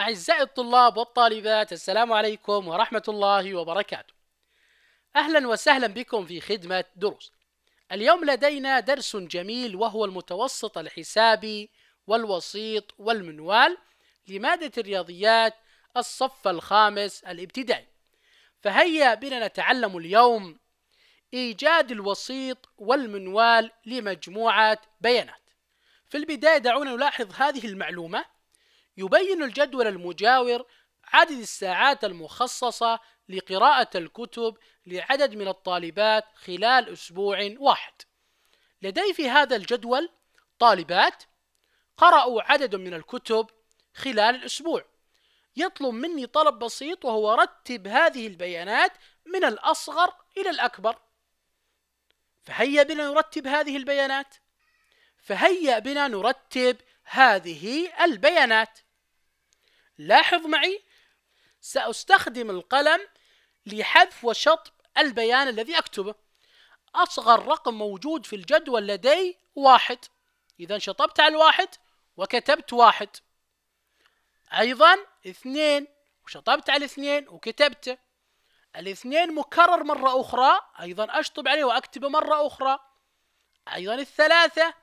أعزائي الطلاب والطالبات السلام عليكم ورحمة الله وبركاته أهلا وسهلا بكم في خدمة دروس اليوم لدينا درس جميل وهو المتوسط الحسابي والوسيط والمنوال لمادة الرياضيات الصف الخامس الابتدائي فهيا بنا نتعلم اليوم إيجاد الوسيط والمنوال لمجموعة بيانات في البداية دعونا نلاحظ هذه المعلومة يبين الجدول المجاور عدد الساعات المخصصة لقراءة الكتب لعدد من الطالبات خلال أسبوع واحد. لدي في هذا الجدول طالبات قرأوا عدد من الكتب خلال الأسبوع. يطلب مني طلب بسيط وهو رتب هذه البيانات من الأصغر إلى الأكبر. فهيا بنا نرتب هذه البيانات. فهيا بنا نرتب هذه البيانات. لاحظ معي سأستخدم القلم لحذف وشطب البيان الذي أكتبه أصغر رقم موجود في الجدول لدي واحد إذا شطبت على الواحد وكتبت واحد أيضا اثنين وشطبت على اثنين وكتبته الاثنين مكرر مرة أخرى أيضا أشطب عليه وأكتبه مرة أخرى أيضا الثلاثة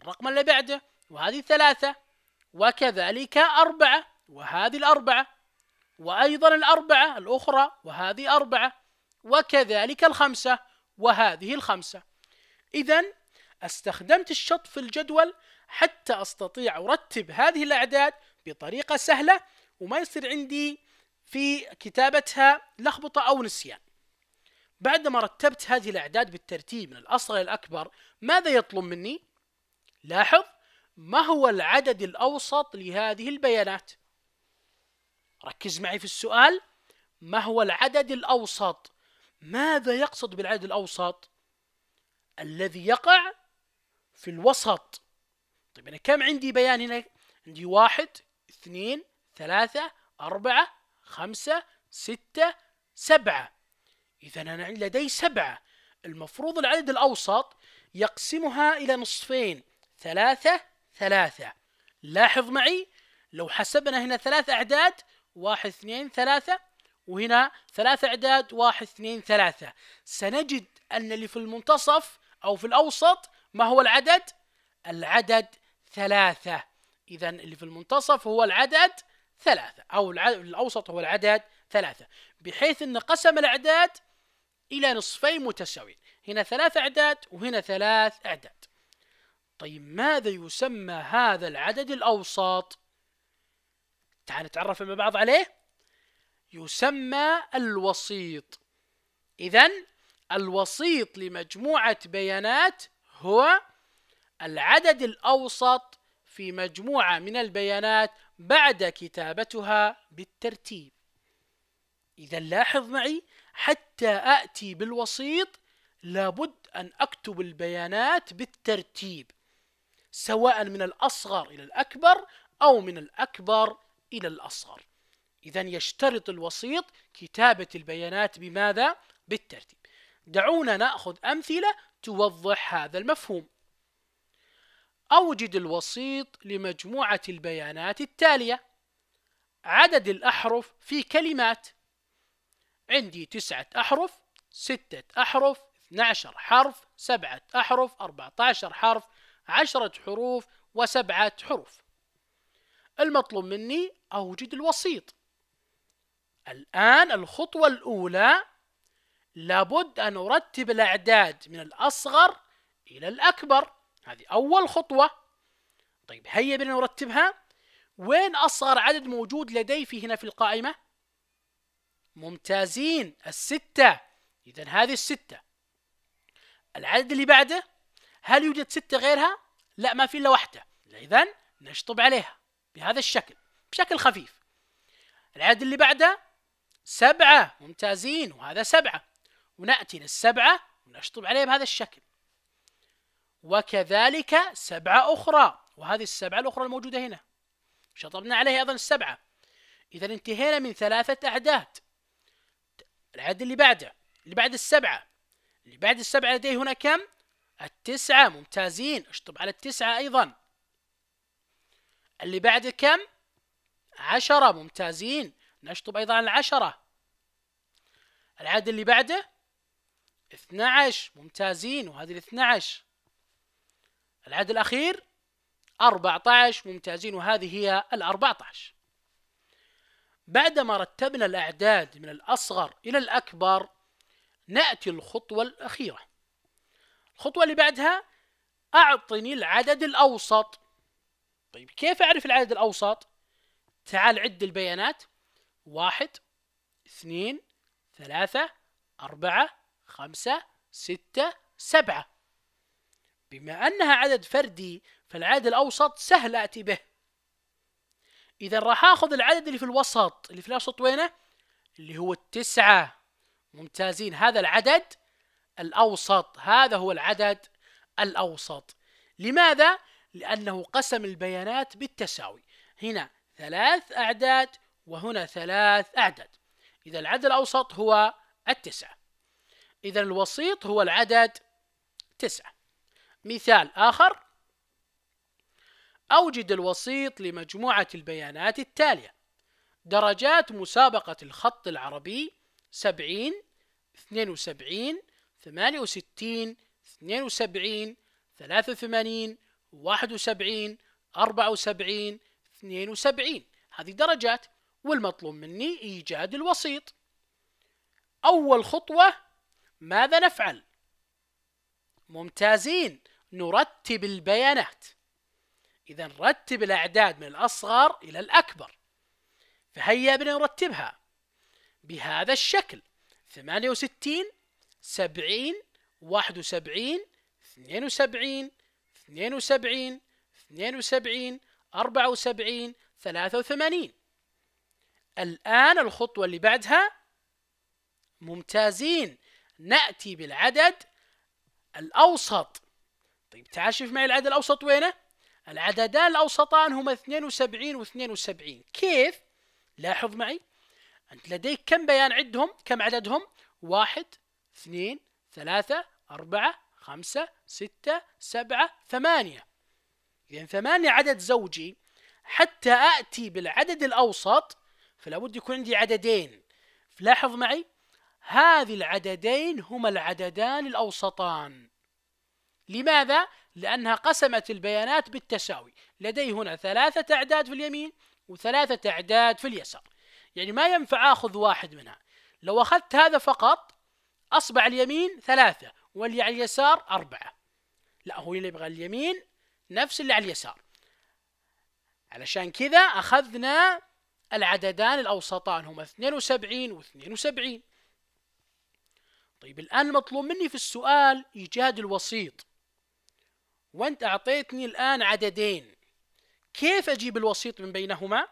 الرقم اللي بعده وهذه ثلاثة وكذلك أربعة وهذه الأربعة وأيضا الأربعة الأخرى وهذه أربعة وكذلك الخمسة وهذه الخمسة إذا استخدمت الشط في الجدول حتى أستطيع أرتب هذه الأعداد بطريقة سهلة وما يصير عندي في كتابتها لخبطة أو نسيان بعدما رتبت هذه الأعداد بالترتيب من الأصغر الأكبر ماذا يطلب مني؟ لاحظ ما هو العدد الأوسط لهذه البيانات؟ ركز معي في السؤال ما هو العدد الأوسط ماذا يقصد بالعدد الأوسط الذي يقع في الوسط طيب أنا كم عندي بيان هنا عندي واحد اثنين ثلاثة أربعة خمسة ستة سبعة إذا أنا لدي سبعة المفروض العدد الأوسط يقسمها إلى نصفين ثلاثة ثلاثة لاحظ معي لو حسبنا هنا ثلاث أعداد واحد اثنين ثلاثة وهنا ثلاثة أعداد واحد اثنين ثلاثة سنجد أن اللي في المنتصف أو في الأوسط ما هو العدد؟ العدد ثلاثة إذا اللي في المنتصف هو العدد ثلاثة أو الأوسط هو العدد ثلاثة بحيث أن قسم الأعداد إلى نصفين متساويين هنا ثلاث أعداد وهنا ثلاث أعداد طيب ماذا يسمى هذا العدد الأوسط؟ تعال نتعرف مع بعض عليه يسمى الوسيط إذا الوسيط لمجموعة بيانات هو العدد الأوسط في مجموعة من البيانات بعد كتابتها بالترتيب إذا لاحظ معي حتى أتي بالوسيط لابد أن أكتب البيانات بالترتيب سواء من الأصغر إلى الأكبر أو من الأكبر إلى الأصغر إذا يشترط الوسيط كتابة البيانات بماذا؟ بالترتيب دعونا نأخذ أمثلة توضح هذا المفهوم أوجد الوسيط لمجموعة البيانات التالية عدد الأحرف في كلمات عندي تسعة أحرف ستة أحرف 12 حرف سبعة أحرف 14 حرف عشرة حروف وسبعة حروف المطلوب مني أوجد الوسيط الآن الخطوة الأولى لابد أن أرتب الأعداد من الأصغر إلى الأكبر هذه أول خطوة طيب هيا بنا نرتبها وين أصغر عدد موجود لدي في هنا في القائمة ممتازين الستة إذا هذه الستة العدد اللي بعده هل يوجد ستة غيرها؟ لا ما في إلا واحدة إذا نشطب عليها بهذا الشكل بشكل خفيف العدد اللي بعده سبعة ممتازين وهذا سبعة ونأتي للسبعة ونشطب عليه بهذا الشكل وكذلك سبعة أخرى وهذه السبعة الأخرى الموجودة هنا شطبنا عليه أيضا السبعة إذا انتهينا من ثلاثة أعداد العدد اللي بعده اللي بعد السبعة اللي بعد السبعة لديه هنا كم؟ التسعة ممتازين اشطب على التسعة أيضا اللي بعد كم؟ عشرة ممتازين نشطب أيضا على العشرة العدد اللي بعده 12 ممتازين وهذه ال 12 العدد الأخير 14 ممتازين وهذه هي ال 14 بعدما رتبنا الأعداد من الأصغر إلى الأكبر نأتي الخطوة الأخيرة الخطوة اللي بعدها أعطني العدد الأوسط طيب كيف أعرف العدد الأوسط؟ تعال عد البيانات واحد اثنين ثلاثة أربعة خمسة ستة سبعة بما أنها عدد فردي فالعدد الأوسط سهل أتي به إذا راح آخذ العدد اللي في الوسط اللي في الوسط وينه؟ اللي هو التسعة ممتازين هذا العدد الأوسط هذا هو العدد الأوسط لماذا؟ لأنه قسم البيانات بالتساوي هنا ثلاث أعداد وهنا ثلاث أعداد إذا العدد الأوسط هو التسعة إذا الوسيط هو العدد تسعة مثال آخر أوجد الوسيط لمجموعة البيانات التالية درجات مسابقة الخط العربي سبعين اثنين وسبعين ثمانية وستين اثنين وسبعين ثلاثة وثمانين واحد وسبعين أربعة وسبعين 72 هذه درجات والمطلوب مني إيجاد الوسيط أول خطوة ماذا نفعل؟ ممتازين نرتب البيانات إذا نرتب الأعداد من الأصغر إلى الأكبر فهيا بنا نرتبها بهذا الشكل 68 70 71 72 72 72 أربعة وسبعين ثلاثة وثمانين الآن الخطوة اللي بعدها ممتازين نأتي بالعدد الأوسط طيب تعال شوف معي العدد الأوسط وينه العددان الأوسطان هما اثنين وسبعين واثنين وسبعين كيف؟ لاحظ معي أنت لديك كم بيان عدهم؟ كم عددهم؟ واحد اثنين ثلاثة أربعة خمسة ستة سبعة ثمانية يعني ثمانية عدد زوجي حتى أتي بالعدد الأوسط فلا بد يكون عندي عددين لاحظ معي هذه العددين هما العددان الأوسطان لماذا؟ لأنها قسمت البيانات بالتساوي لدي هنا ثلاثة أعداد في اليمين وثلاثة أعداد في اليسار يعني ما ينفع أخذ واحد منها لو أخذت هذا فقط أصبع اليمين ثلاثة واللي على اليسار أربعة لا هو اللي يبغى اليمين نفس اللي على اليسار علشان كذا أخذنا العددان الأوسطان هما 72 و 72 طيب الآن المطلوب مني في السؤال إيجاد الوسيط وأنت أعطيتني الآن عددين كيف أجيب الوسيط من بينهما؟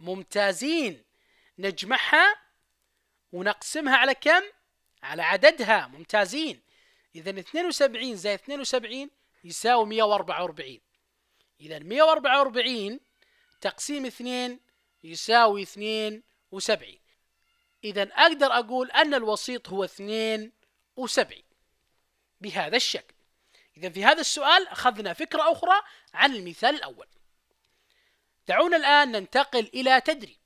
ممتازين نجمعها ونقسمها على كم؟ على عددها ممتازين إذا 72 زائد 72 يساوي 144 إذا 144 تقسيم 2 يساوي 72 إذا أقدر أقول أن الوسيط هو 72 بهذا الشكل إذا في هذا السؤال أخذنا فكرة أخرى عن المثال الأول دعونا الآن ننتقل إلى تدريب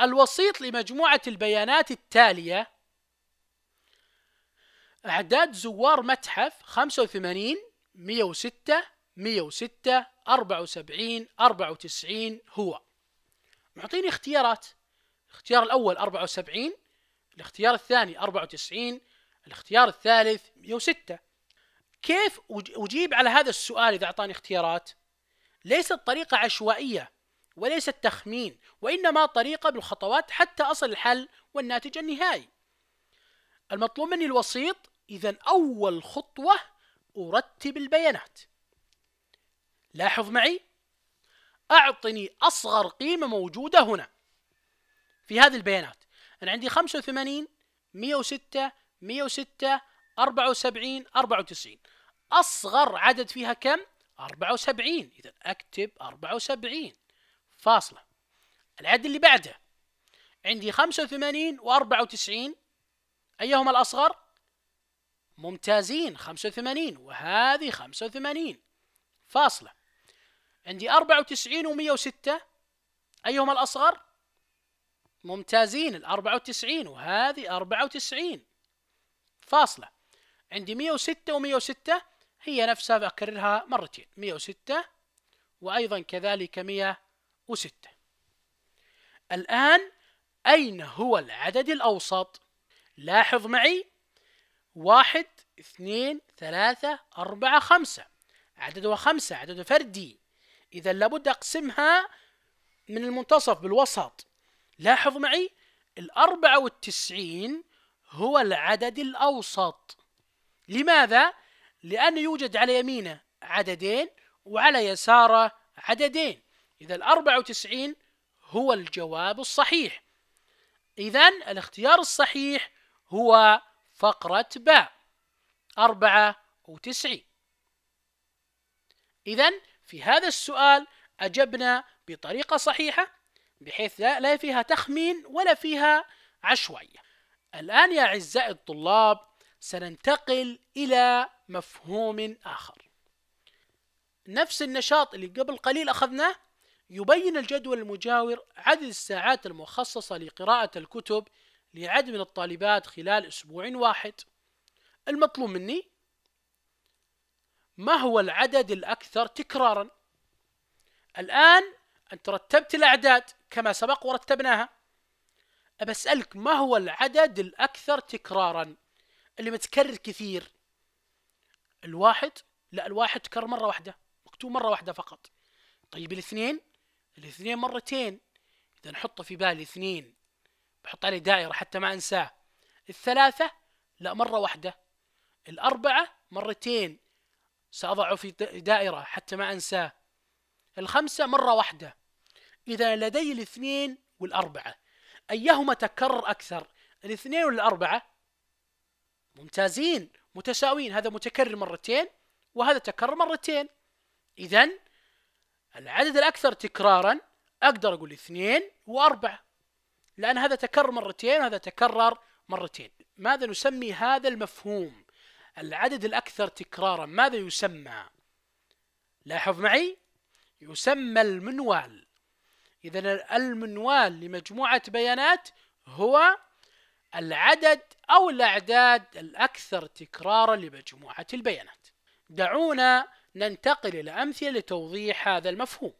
الوسيط لمجموعة البيانات التالية أعداد زوار متحف 85 106 106 74 94 هو معطيني اختيارات الاختيار الأول 74 الاختيار الثاني 94 الاختيار الثالث 106 كيف أجيب على هذا السؤال إذا أعطاني اختيارات ليست طريقة عشوائية وليست تخمين وإنما طريقة بالخطوات حتى أصل الحل والناتج النهائي المطلوب مني الوسيط إذا أول خطوة أرتب البيانات لاحظ معي أعطني أصغر قيمة موجودة هنا في هذه البيانات أنا عندي 85 106 106 74 94 أصغر عدد فيها كم؟ 74 إذا أكتب 74 فاصلة العدد اللي بعده عندي 85 و94 أيهما الأصغر؟ ممتازين 85 وهذه 85 فاصلة عندي 94 و106 أيهما الأصغر؟ ممتازين ال 94 وهذه 94 فاصلة عندي 106 و106 هي نفسها بأكررها مرتين 106 وأيضا كذلك 106 الآن أين هو العدد الأوسط؟ لاحظ معي واحد اثنين ثلاثة أربعة خمسة عددها خمسة عدد فردي إذا لابد أقسمها من المنتصف بالوسط لاحظ معي الأربعة والتسعين هو العدد الأوسط لماذا؟ لأن يوجد على يمينه عددين وعلى يساره عددين إذا الأربعة وتسعين هو الجواب الصحيح إذا الاختيار الصحيح هو فقرة باء أربعة وتسعين إذا في هذا السؤال أجبنا بطريقة صحيحة بحيث لا فيها تخمين ولا فيها عشوائية الآن يا أعزائي الطلاب سننتقل إلى مفهوم آخر نفس النشاط اللي قبل قليل أخذناه يبين الجدول المجاور عدد الساعات المخصصة لقراءة الكتب لعدد من الطالبات خلال أسبوع واحد المطلوب مني ما هو العدد الأكثر تكرارا الآن أنت رتبت الأعداد كما سبق ورتبناها أسألك ما هو العدد الأكثر تكرارا اللي متكرر كثير الواحد لا الواحد تكرر مرة واحدة مكتوب مرة واحدة فقط طيب الاثنين الاثنين مرتين إذا نحطه في بالي اثنين بحط عليه دائرة حتى ما أنساه الثلاثة لا مرة واحدة الأربعة مرتين سأضعه في دائرة حتى ما أنساه الخمسة مرة واحدة إذا لدي الاثنين والأربعة أيهما تكرر أكثر الاثنين ولا الأربعة ممتازين متساويين هذا متكرر مرتين وهذا تكرر مرتين إذا العدد الأكثر تكرارا أقدر أقول اثنين وأربعة لأن هذا تكرر مرتين وهذا تكرر مرتين ماذا نسمي هذا المفهوم العدد الأكثر تكرارا ماذا يسمى؟ لاحظ معي يسمى المنوال إذا المنوال لمجموعة بيانات هو العدد أو الأعداد الأكثر تكرارا لمجموعة البيانات دعونا ننتقل إلى أمثلة لتوضيح هذا المفهوم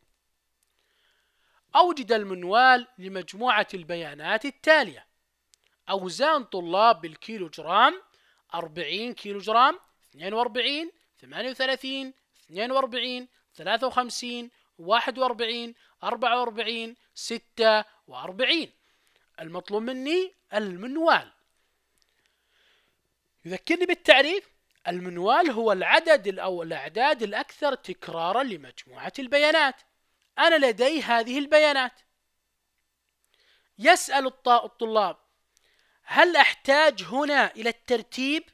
أوجد المنوال لمجموعة البيانات التالية أوزان طلاب بالكيلو جرام 40 كيلو جرام 42 38 42 53 41 44 46 المطلوب مني المنوال يذكرني بالتعريف المنوال هو العدد أو الأعداد الأكثر تكرارا لمجموعة البيانات أنا لدي هذه البيانات يسأل الطلاب هل أحتاج هنا إلى الترتيب؟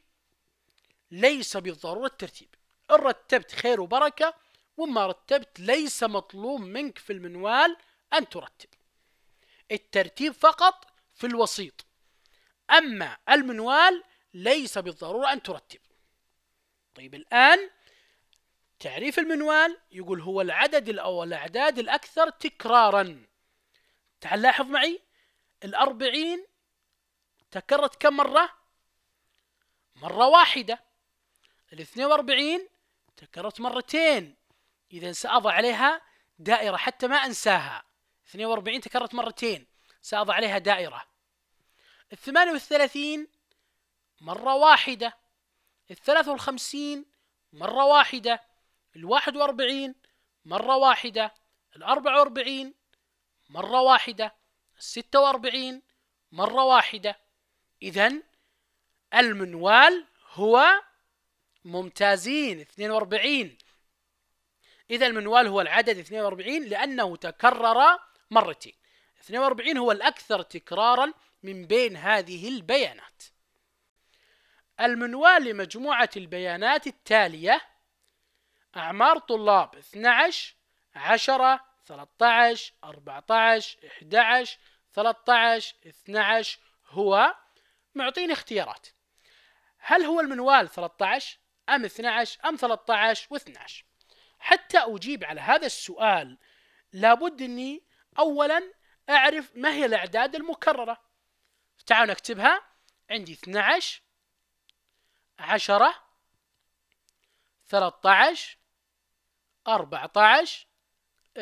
ليس بالضرورة الترتيب إن رتبت خير وبركة وما رتبت ليس مطلوب منك في المنوال أن ترتب الترتيب فقط في الوسيط أما المنوال ليس بالضرورة أن ترتب طيب الآن تعريف المنوال يقول هو العدد أو الأعداد الأكثر تكرارا تعال لاحظ معي الأربعين تكررت كم مرة؟ مرة واحدة ال 42 تكررت مرتين إذا سأضع عليها دائرة حتى ما أنساها 42 تكررت مرتين سأضع عليها دائرة ال 38 مرة واحدة ال 53 مرة واحدة ال 41 مرة واحدة ال 44 مرة واحدة ال 46 مرة واحدة إذا المنوال هو ممتازين 42 إذا المنوال هو العدد 42 لأنه تكرر مرتين 42 هو الأكثر تكرارا من بين هذه البيانات المنوال لمجموعة البيانات التالية أعمار طلاب 12 10 13 14 11 13 12 هو معطيني اختيارات هل هو المنوال 13 ام 12 ام 13 و12 حتى اجيب على هذا السؤال لابد اني اولا اعرف ما هي الاعداد المكرره تعالوا نكتبها عندي 12 10 13 14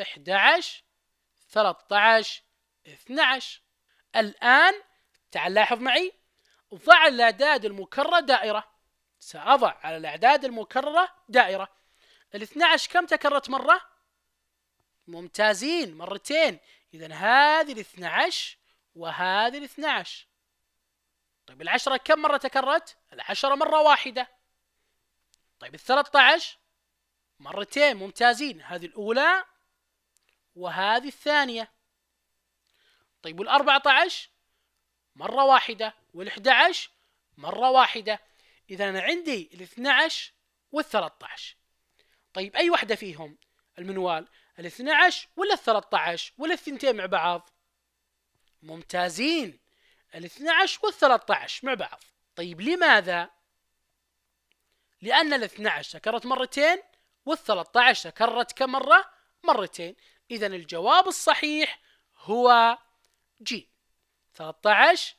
11 13 12 الآن تعال لاحظ معي ضع الأعداد المكررة دائرة سأضع على الأعداد المكررة دائرة ال 12 كم تكررت مرة؟ ممتازين مرتين إذا هذه ال 12 وهذه ال 12 طيب العشرة كم مرة تكررت؟ العشرة مرة واحدة طيب ال 13 مرتين ممتازين هذه الأولى وهذه الثانية طيب وال 14 مرة واحدة وال11 مرة واحدة إذا أنا عندي ال12 وال13 طيب أي واحدة فيهم المنوال ال12 ولا ال13 ولا الثنتين مع بعض ممتازين ال12 وال13 مع بعض طيب لماذا لأن ال12 تكررت مرتين وال13 تكررت كم مرة مرتين إذا الجواب الصحيح هو جي 13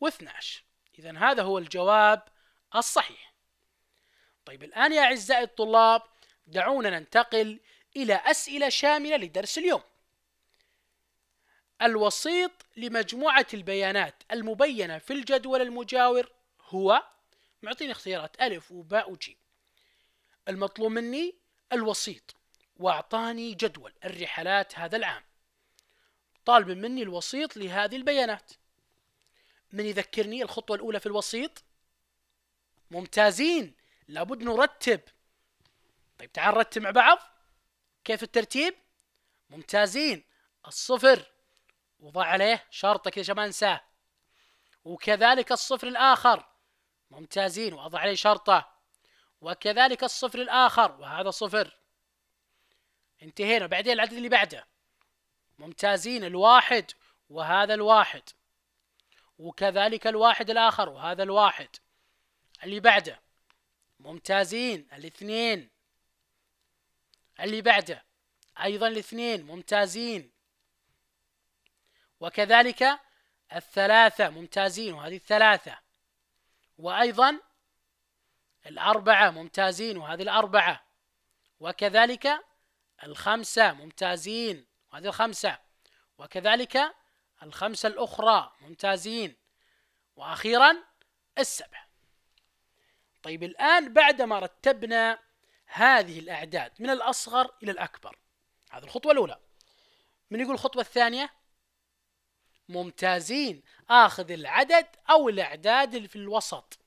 و إذا هذا هو الجواب الصحيح طيب الآن يا أعزائي الطلاب دعونا ننتقل إلى أسئلة شاملة لدرس اليوم الوسيط لمجموعة البيانات المبينة في الجدول المجاور هو معطيني اختيارات ألف وباء وجيم المطلوب مني الوسيط وأعطاني جدول الرحلات هذا العام طالب مني الوسيط لهذه البيانات من يذكرني الخطوة الأولى في الوسيط ممتازين لابد نرتب طيب تعال نرتب مع بعض كيف الترتيب ممتازين الصفر وضع عليه شرطة كذا عشان ما انساه وكذلك الصفر الآخر ممتازين وأضع عليه شرطة وكذلك الصفر الآخر وهذا صفر انتهينا بعدين العدد اللي بعده ممتازين الواحد وهذا الواحد وكذلك الواحد الآخر وهذا الواحد اللي بعده ممتازين الاثنين اللي بعده أيضا الاثنين ممتازين وكذلك الثلاثة ممتازين وهذه الثلاثة وأيضا الأربعة ممتازين وهذه الأربعة وكذلك الخمسة ممتازين وهذه الخمسة وكذلك الخمسة الأخرى ممتازين وأخيرا السبعة طيب الآن بعدما رتبنا هذه الأعداد من الأصغر إلى الأكبر هذه الخطوة الأولى من يقول الخطوة الثانية ممتازين آخذ العدد أو الأعداد اللي في الوسط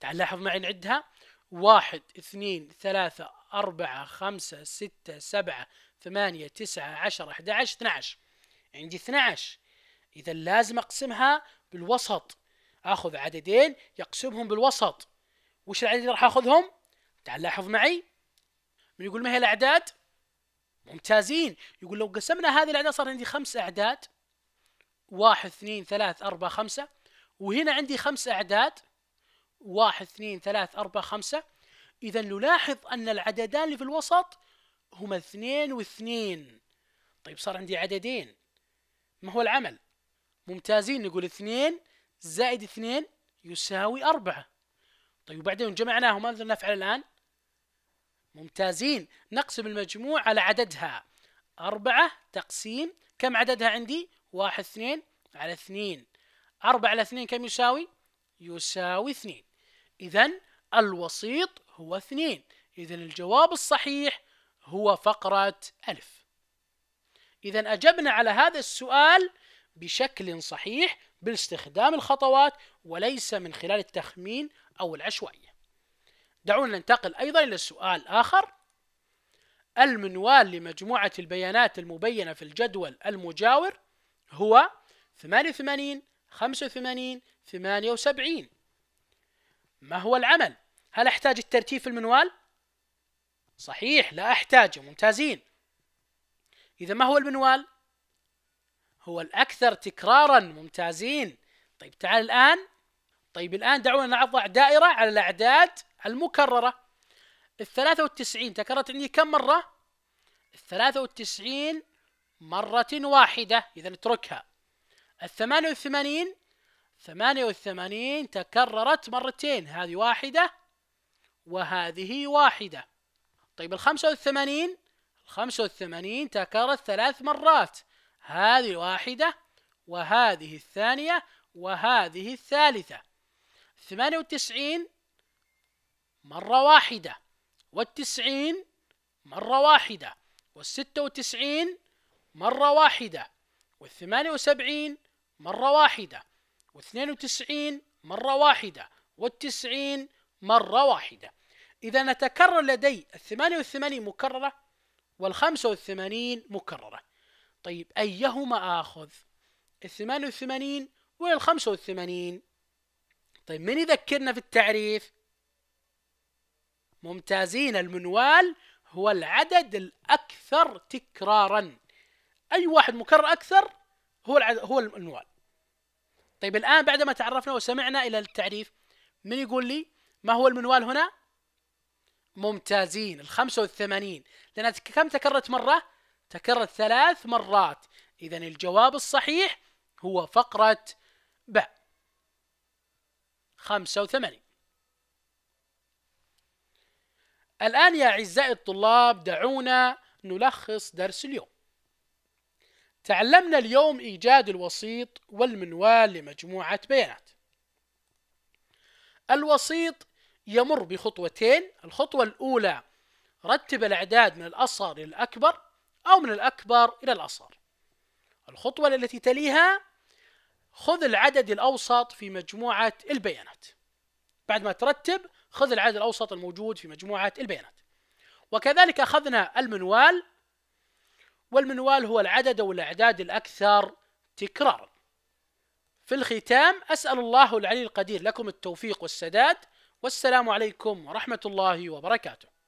تعال لاحظ معي نعدها واحد اثنين ثلاثة أربعة خمسة ستة سبعة ثمانية تسعة عشرة أحد عشر اثنى عشر عندي عشر اذا لازم اقسمها بالوسط اخذ عددين يقسمهم بالوسط وش العدد اللي راح اخذهم تعال لاحظ معي من يقول ما هي الاعداد ممتازين يقول لو قسمنا هذه الاعداد صار عندي خمس اعداد واحد اثنين ثلاث أربعة خمسة وهنا عندي خمس أعداد واحد اثنين ثلاث أربعة خمسة إذا نلاحظ أن العددان اللي في الوسط هما اثنين واثنين طيب صار عندي عددين ما هو العمل ممتازين نقول اثنين زائد اثنين يساوي أربعة طيب وبعدين جمعناهم نقدر نفعل الآن ممتازين نقسم المجموع على عددها أربعة تقسيم كم عددها عندي واحد اثنين على اثنين أربعة على اثنين كم يساوي يساوي اثنين إذا الوسيط هو اثنين إذا الجواب الصحيح هو فقرة ألف إذا أجبنا على هذا السؤال بشكل صحيح باستخدام الخطوات وليس من خلال التخمين أو العشوائية دعونا ننتقل أيضا إلى السؤال آخر المنوال لمجموعة البيانات المبينة في الجدول المجاور هو 88 85 78 ما هو العمل؟ هل أحتاج الترتيب في المنوال؟ صحيح لا أحتاجه ممتازين إذا ما هو المنوال؟ هو الأكثر تكرارا ممتازين طيب تعال الآن طيب الآن دعونا نضع دائرة على الأعداد المكررة الثلاثة والتسعين تكررت عندي كم مرة؟ الثلاثة والتسعين مرة واحدة إذا اتركها الثمانية والثمانين ثمانية والثمانين تكررت مرتين هذه واحدة وهذه واحدة طيب الخمسة والثمانين الخمسة والثمانين تكررت ثلاث مرات هذه واحدة وهذه الثانية وهذه الثالثة ثمانية وتسعين مرة واحدة والتسعين مرة واحدة والستة وتسعين مرة واحدة والثمانية وسبعين مرة واحدة واثنين وتسعين مرة واحدة والتسعين مرة واحدة إذا نتكرر لدي الثمانية والثمانين مكررة والخمسة والثمانين مكررة طيب أيهما آخذ الثمانية والثمانين ولا الخمسة والثمانين طيب من يذكرنا في التعريف ممتازين المنوال هو العدد الأكثر تكرارا أي واحد مكرر أكثر هو العدد هو المنوال طيب الآن بعد ما تعرفنا وسمعنا إلى التعريف من يقول لي ما هو المنوال هنا؟ ممتازين ال 85 لأن كم تكررت مرة؟ تكررت ثلاث مرات إذا الجواب الصحيح هو فقرة ب خمسة وثمانين الآن يا أعزائي الطلاب دعونا نلخص درس اليوم تعلمنا اليوم إيجاد الوسيط والمنوال لمجموعة بيانات الوسيط يمر بخطوتين الخطوة الأولى رتب الأعداد من الأصغر للأكبر أو من الأكبر إلى الأصغر الخطوة التي تليها خذ العدد الأوسط في مجموعة البيانات بعد ما ترتب خذ العدد الأوسط الموجود في مجموعة البيانات وكذلك أخذنا المنوال والمنوال هو العدد أو الأعداد الأكثر تكرارا في الختام أسأل الله العلي القدير لكم التوفيق والسداد والسلام عليكم ورحمة الله وبركاته